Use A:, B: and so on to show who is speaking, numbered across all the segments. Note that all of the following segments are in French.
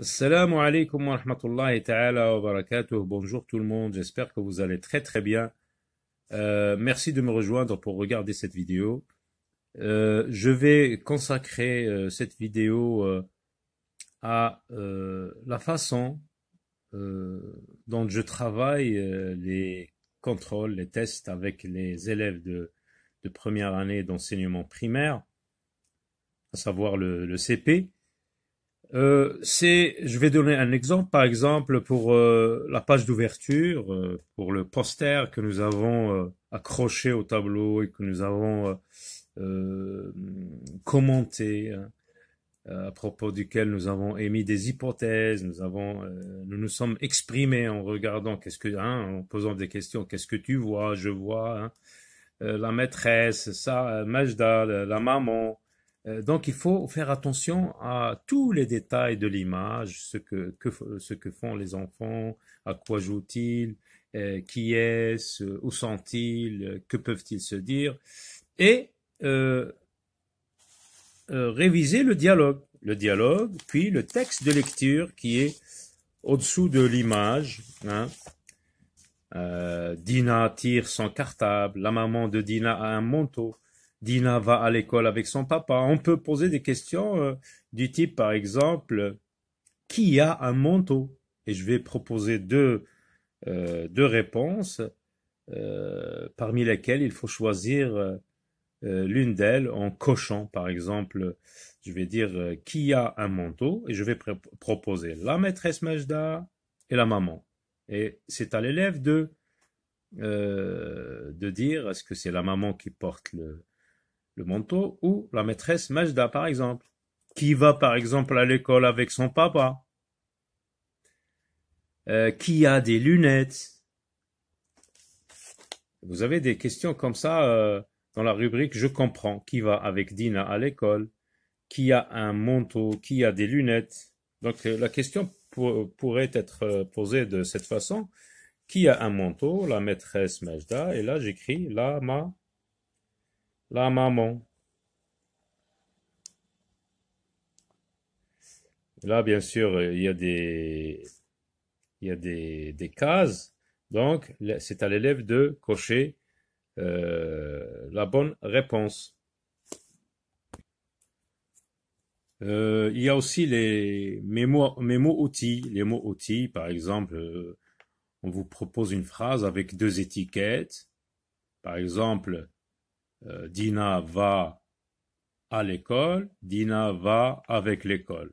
A: Assalamu alaikum wa rahmatullahi ta'ala wa barakatuh. Bonjour tout le monde, j'espère que vous allez très très bien. Euh, merci de me rejoindre pour regarder cette vidéo. Euh, je vais consacrer euh, cette vidéo à la façon dont je travaille les contrôles, les tests avec les élèves de, première année d'enseignement primaire, à savoir le, le CP. Euh, c'est, je vais donner un exemple, par exemple pour euh, la page d'ouverture, euh, pour le poster que nous avons accroché au tableau et que nous avons commenté, hein, à propos duquel nous avons émis des hypothèses, nous avons, nous nous sommes exprimés en regardant qu'est-ce que, hein, en posant des questions, qu'est-ce que tu vois, je vois, hein, la maîtresse, ça, Majda, la maman. Euh, donc, il faut faire attention à tous les détails de l'image, ce que, font les enfants, à quoi jouent-ils, euh, qui est-ce, où sont-ils, euh, que peuvent-ils se dire, et réviser le dialogue, le dialogue, puis le texte de lecture qui est au-dessous de l'image. Hein. Dina tire son cartable, la maman de Dina a un manteau. Dina va à l'école avec son papa. On peut poser des questions euh, du type, par exemple, qui a un manteau Et je vais proposer deux, euh, deux réponses, euh, parmi lesquelles il faut choisir l'une d'elles en cochant. Par exemple, je vais dire, qui a un manteau Et je vais proposer la maîtresse Majda et la maman. Et c'est à l'élève de, de dire, est-ce que c'est la maman qui porte le le manteau ou la maîtresse Majda par exemple, qui va par exemple à l'école avec son papa, euh, qui a des lunettes. Vous avez des questions comme ça euh, dans la rubrique Je comprends, qui va avec Dina à l'école, qui a un manteau, qui a des lunettes. Donc euh, la question pourrait être posée de cette façon. Qui a un manteau La maîtresse Majda. Et là, j'écris la ma la maman. Là, bien sûr, il y a des, il y a des, cases. Donc, c'est à l'élève de cocher euh, la bonne réponse. Euh, il y a aussi les mémo, outils. Les mots outils, par exemple, euh, on vous propose une phrase avec deux étiquettes. Par exemple, euh, Dina va à l'école, Dina va avec l'école.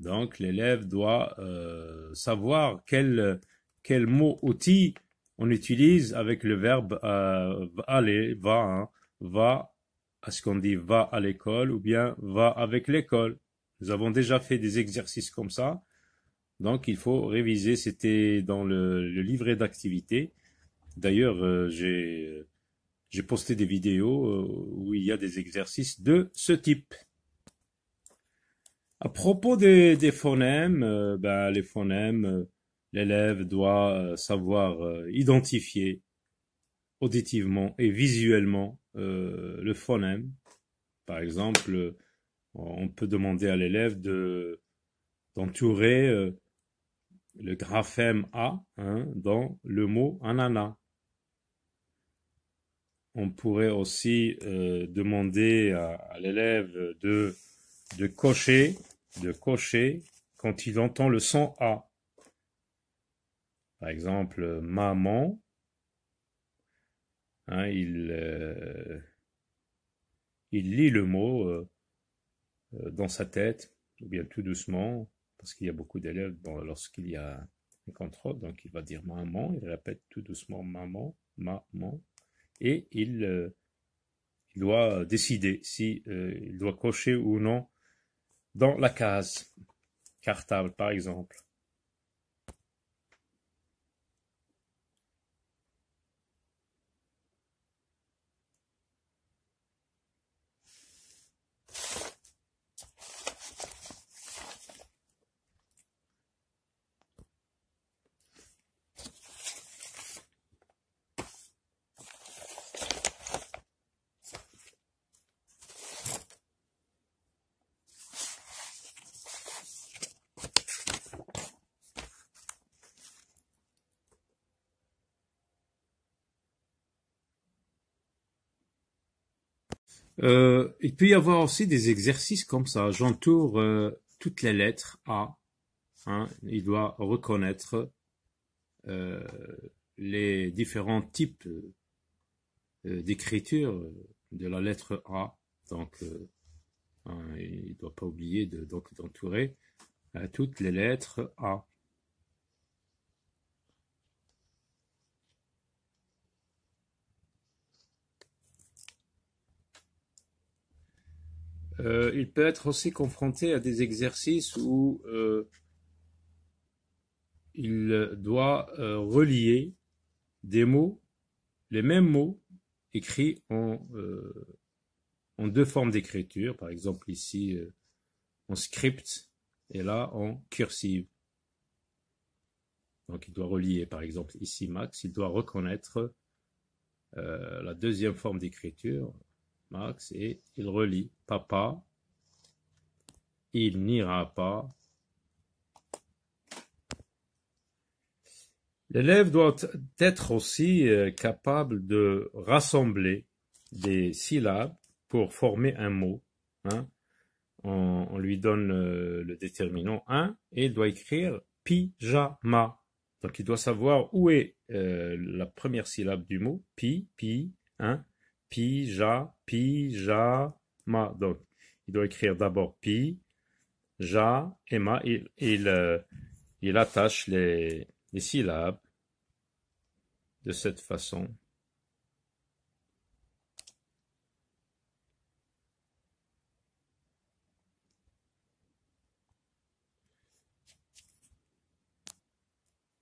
A: Donc l'élève doit euh, savoir quel, quel mot outil on utilise avec le verbe euh, aller, va, hein, va, est ce qu'on dit va à l'école ou bien va avec l'école. Nous avons déjà fait des exercices comme ça. Donc il faut réviser, c'était dans le, livret d'activité. D'ailleurs, j'ai j'ai posté des vidéos euh, où il y a des exercices de ce type. À propos des, phonèmes, euh, ben, les phonèmes, euh, l'élève doit savoir identifier auditivement et visuellement le phonème. Par exemple, on peut demander à l'élève de d'entourer le graphème A hein, dans le mot anana on pourrait aussi euh, demander à, l'élève de, cocher, de cocher quand il entend le son A. Par exemple, maman, hein, euh, il, lit le mot euh, dans sa tête, ou bien tout doucement, parce qu'il y a beaucoup d'élèves lorsqu'il y a un contrôle, donc il va dire maman, il répète tout doucement maman, maman, et euh, il, doit décider si euh, il doit cocher ou non dans la case cartable, par exemple. Euh, il peut y avoir aussi des exercices comme ça. J'entoure euh, toutes les lettres A. Hein. il doit reconnaître euh, les différents types d'écriture de la lettre A. Donc, hein, il ne doit pas oublier de d'entourer toutes les lettres A. Euh, il peut être aussi confronté à des exercices où euh, il doit euh, relier des mots, les mêmes mots écrits en deux formes d'écriture, par exemple ici en script et là en cursive. Donc il doit relier, par exemple ici Max, il doit reconnaître la deuxième forme d'écriture, Max, et il relit Papa, il n'ira pas. L'élève doit être aussi euh, capable de rassembler des syllabes pour former un mot. Hein. On, lui donne le, déterminant 1 et il doit écrire pyjama. Donc il doit savoir où est euh, la première syllabe du mot, pi, pi, hein, ja ma Donc, il doit écrire d'abord pi, ja et ma. Il, il, euh, attache les, syllabes de cette façon.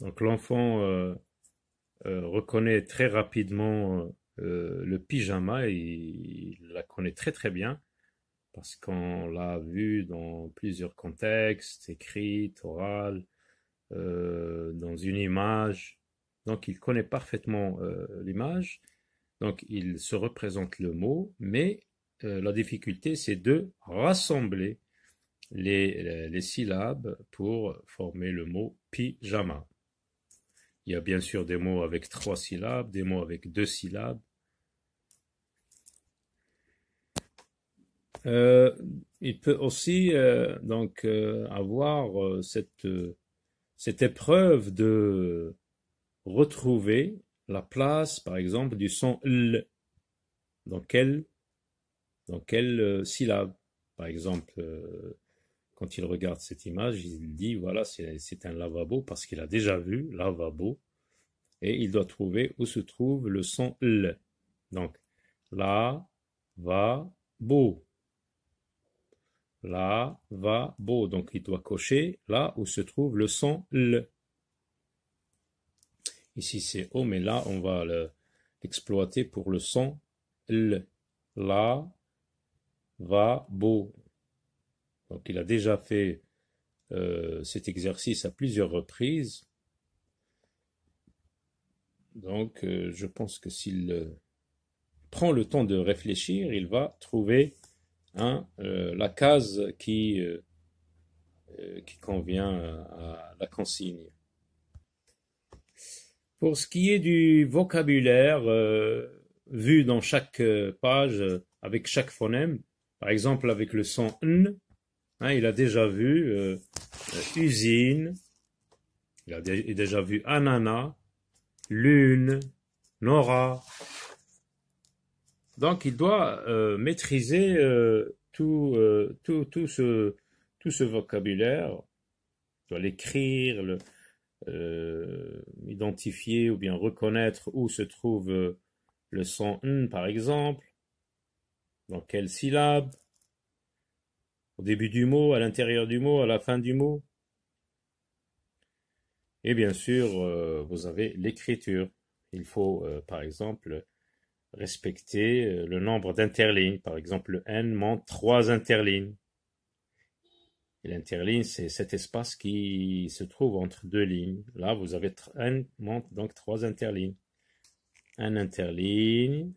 A: Donc l'enfant euh, euh, reconnaît très rapidement euh, le pyjama, il, la connaît très très bien parce qu'on l'a vu dans plusieurs contextes, écrit, oral, euh, dans une image. Donc il connaît parfaitement euh, l'image, donc il se représente le mot, mais la difficulté c'est de rassembler les syllabes pour former le mot pyjama. Il y a bien sûr des mots avec trois syllabes, des mots avec deux syllabes. Euh, il peut aussi euh, donc euh, avoir cette, cette épreuve de retrouver la place, par exemple, du son L. Dans quelle, dans quelle syllabe Par exemple, quand il regarde cette image, il dit voilà, c'est un lavabo parce qu'il a déjà vu lavabo et il doit trouver où se trouve le son L. Donc, la, va, beau. La, va, beau. Donc, il doit cocher là où se trouve le son L. Ici, c'est O, mais là, on va l'exploiter pour le son L. La, va, beau. Donc il a déjà fait euh, cet exercice à plusieurs reprises. Donc euh, je pense que s'il euh, prend le temps de réfléchir, il va trouver la case qui, qui convient à la consigne. Pour ce qui est du vocabulaire vu dans chaque page, avec chaque phonème, par exemple avec le son N, Hein, il a déjà vu euh, usine, il a déjà vu ananas, lune, Nora. Donc il doit euh, maîtriser euh, tout, ce, vocabulaire, il doit l'écrire, le, identifier ou bien reconnaître où se trouve le son n par exemple, dans quelle syllabe, au début du mot, à l'intérieur du mot, à la fin du mot. Et bien sûr, euh, vous avez l'écriture. Il faut, euh, par exemple, respecter euh, le nombre d'interlignes. Par exemple, le N monte trois interlignes. l'interligne, c'est cet espace qui se trouve entre deux lignes. Là, vous avez N monte donc trois interlignes. Un interligne,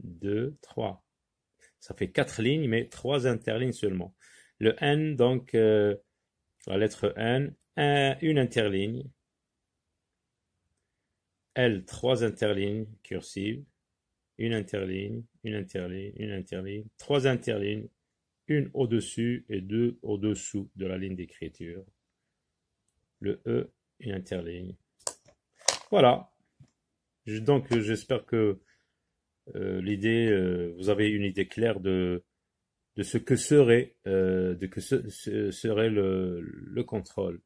A: deux, trois. Ça fait quatre lignes, mais trois interlignes seulement. Le N, donc, euh, la lettre N, une interligne. L, trois interlignes cursives. Une interligne, une interligne, une interligne, trois interlignes, une au-dessus et deux au-dessous de la ligne d'écriture. Le E, une interligne. Voilà. donc, j'espère que euh, l'idée, euh, vous avez une idée claire de, de ce que serait, euh, de que serait le, le contrôle.